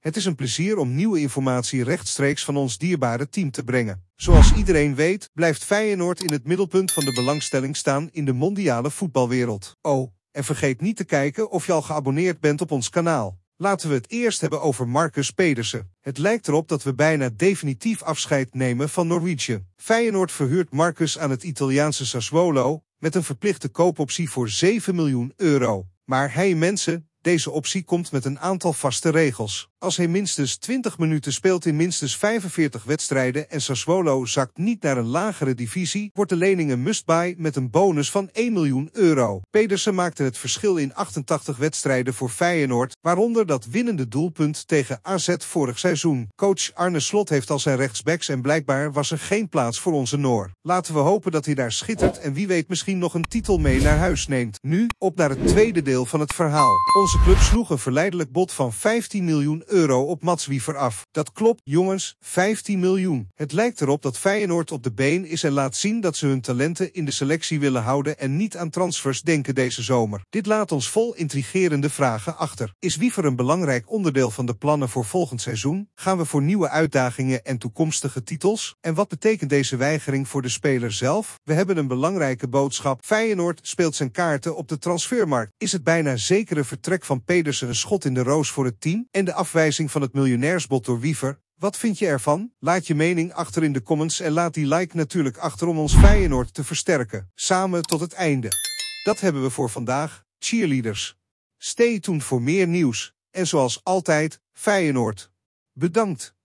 Het is een plezier om nieuwe informatie rechtstreeks van ons dierbare team te brengen. Zoals iedereen weet, blijft Feyenoord in het middelpunt van de belangstelling staan in de mondiale voetbalwereld. Oh, en vergeet niet te kijken of je al geabonneerd bent op ons kanaal. Laten we het eerst hebben over Marcus Pedersen. Het lijkt erop dat we bijna definitief afscheid nemen van Norwegian. Feyenoord verhuurt Marcus aan het Italiaanse Sassuolo met een verplichte koopoptie voor 7 miljoen euro. Maar hey mensen, deze optie komt met een aantal vaste regels als hij minstens 20 minuten speelt in minstens 45 wedstrijden en Sassuolo zakt niet naar een lagere divisie, wordt de lening een must-buy met een bonus van 1 miljoen euro. Pedersen maakte het verschil in 88 wedstrijden voor Feyenoord, waaronder dat winnende doelpunt tegen AZ vorig seizoen. Coach Arne Slot heeft al zijn rechtsbacks en blijkbaar was er geen plaats voor onze Noor. Laten we hopen dat hij daar schittert en wie weet misschien nog een titel mee naar huis neemt. Nu op naar het tweede deel van het verhaal. Onze club sloeg een verleidelijk bod van 15 miljoen euro op Wiever af. Dat klopt, jongens, 15 miljoen. Het lijkt erop dat Feyenoord op de been is en laat zien dat ze hun talenten in de selectie willen houden en niet aan transfers denken deze zomer. Dit laat ons vol intrigerende vragen achter. Is Wiever een belangrijk onderdeel van de plannen voor volgend seizoen? Gaan we voor nieuwe uitdagingen en toekomstige titels? En wat betekent deze weigering voor de speler zelf? We hebben een belangrijke boodschap. Feyenoord speelt zijn kaarten op de transfermarkt. Is het bijna zekere vertrek van Pedersen een schot in de roos voor het team en de afwijzing van het miljonairsbod door Wiever. Wat vind je ervan? Laat je mening achter in de comments en laat die like natuurlijk achter om ons Feyenoord te versterken. Samen tot het einde. Dat hebben we voor vandaag. Cheerleaders. Stay tuned voor meer nieuws. En zoals altijd, Feyenoord. Bedankt.